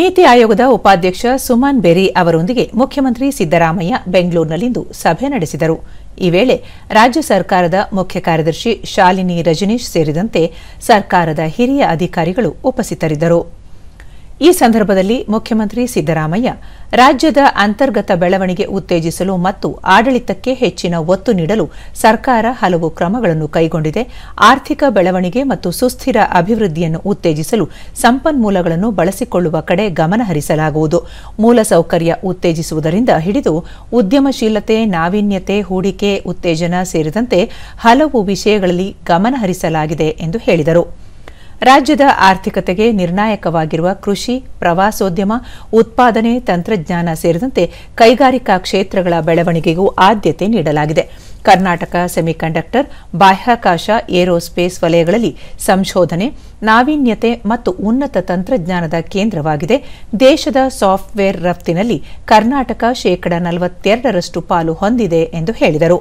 ನೀತಿ ಆಯೋಗದ ಉಪಾಧ್ಯಕ್ಷ ಸುಮನ್ ಬೆರಿ ಅವರೊಂದಿಗೆ ಮುಖ್ಯಮಂತ್ರಿ ಸಿದ್ದರಾಮಯ್ಯ ಬೆಂಗಳೂರಿನಲ್ಲಿಂದು ಸಭೆ ನಡೆಸಿದರು ಈ ವೇಳೆ ರಾಜ್ಯ ಸರ್ಕಾರದ ಮುಖ್ಯ ಕಾರ್ಯದರ್ಶಿ ಶಾಲಿನಿ ರಜನೀಶ್ ಸೇರಿದಂತೆ ಸರ್ಕಾರದ ಹಿರಿಯ ಅಧಿಕಾರಿಗಳು ಉಪಸ್ಥಿತರಿದ್ದರು ಈ ಸಂದರ್ಭದಲ್ಲಿ ಮುಖ್ಯಮಂತ್ರಿ ಸಿದ್ದರಾಮಯ್ಯ ರಾಜ್ಯದ ಅಂತರ್ಗತ ಬೆಳವಣಿಗೆ ಉತ್ತೇಜಿಸಲು ಮತ್ತು ಆಡಳಿತಕ್ಕೆ ಹೆಚ್ಚಿನ ಒತ್ತು ನೀಡಲು ಸರ್ಕಾರ ಹಲವು ಕ್ರಮಗಳನ್ನು ಕೈಗೊಂಡಿದೆ ಆರ್ಥಿಕ ಬೆಳವಣಿಗೆ ಮತ್ತು ಸುಸ್ಥಿರ ಅಭಿವೃದ್ಧಿಯನ್ನು ಉತ್ತೇಜಿಸಲು ಸಂಪನ್ಮೂಲಗಳನ್ನು ಬಳಸಿಕೊಳ್ಳುವ ಕಡೆ ಗಮನಹರಿಸಲಾಗುವುದು ಮೂಲಸೌಕರ್ಯ ಉತ್ತೇಜಿಸುವುದರಿಂದ ಹಿಡಿದು ಉದ್ಯಮಶೀಲತೆ ನಾವೀನ್ಯತೆ ಹೂಡಿಕೆ ಉತ್ತೇಜನ ಸೇರಿದಂತೆ ಹಲವು ವಿಷಯಗಳಲ್ಲಿ ಗಮನಹರಿಸಲಾಗಿದೆ ಎಂದು ಹೇಳಿದರು ರಾಜ್ಯದ ಆರ್ಥಿಕತೆಗೆ ನಿರ್ಣಾಯಕವಾಗಿರುವ ಕೃಷಿ ಪ್ರವಾಸೋದ್ಯಮ ಉತ್ಪಾದನೆ ತಂತ್ರಜ್ಞಾನ ಸೇರಿದಂತೆ ಕೈಗಾರಿಕಾ ಕ್ಷೇತ್ರಗಳ ಬೆಳವಣಿಗೆಗೂ ಆದ್ಯತೆ ನೀಡಲಾಗಿದೆ ಕರ್ನಾಟಕ ಸೆಮಿಕಂಡಕ್ಟರ್ ಬಾಹ್ಯಾಕಾಶ ಏರೋಸ್ಪೇಸ್ ವಲಯಗಳಲ್ಲಿ ಸಂಶೋಧನೆ ನಾವೀನ್ಯತೆ ಮತ್ತು ಉನ್ನತ ತಂತ್ರಜ್ಞಾನದ ಕೇಂದ್ರವಾಗಿದೆ ದೇಶದ ಸಾಫ್ಟ್ವೇರ್ ರಫ್ತಿನಲ್ಲಿ ಕರ್ನಾಟಕ ಶೇಕಡ ನಲವತ್ತೆರಡರಷ್ಟು ಪಾಲು ಹೊಂದಿದೆ ಎಂದು ಹೇಳಿದರು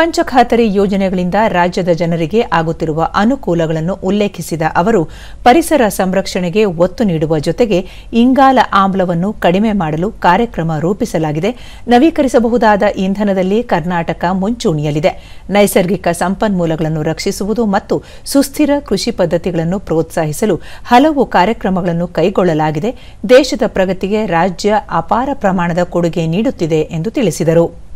ಪಂಚಖಾತರಿ ಯೋಜನೆಗಳಿಂದ ರಾಜ್ಯದ ಜನರಿಗೆ ಆಗುತ್ತಿರುವ ಅನುಕೂಲಗಳನ್ನು ಉಲ್ಲೇಖಿಸಿದ ಅವರು ಪರಿಸರ ಸಂರಕ್ಷಣೆಗೆ ಒತ್ತು ನೀಡುವ ಜೊತೆಗೆ ಇಂಗಾಲ ಆಮ್ಲವನ್ನು ಕಡಿಮೆ ಮಾಡಲು ಕಾರ್ಯಕ್ರಮ ರೂಪಿಸಲಾಗಿದೆ ನವೀಕರಿಸಬಹುದಾದ ಇಂಧನದಲ್ಲಿ ಕರ್ನಾಟಕ ಮುಂಚೂಣಿಯಲ್ಲಿದೆ ನೈಸರ್ಗಿಕ ಸಂಪನ್ಮೂಲಗಳನ್ನು ರಕ್ಷಿಸುವುದು ಮತ್ತು ಸುಸ್ಥಿರ ಕೃಷಿ ಪದ್ಧತಿಗಳನ್ನು ಪ್ರೋತ್ಸಾಹಿಸಲು ಹಲವು ಕಾರ್ಯಕ್ರಮಗಳನ್ನು ಕೈಗೊಳ್ಳಲಾಗಿದೆ ದೇಶದ ಪ್ರಗತಿಗೆ ರಾಜ್ಯ ಅಪಾರ ಪ್ರಮಾಣದ ಕೊಡುಗೆ ನೀಡುತ್ತಿದೆ ಎಂದು ತಿಳಿಸಿದರು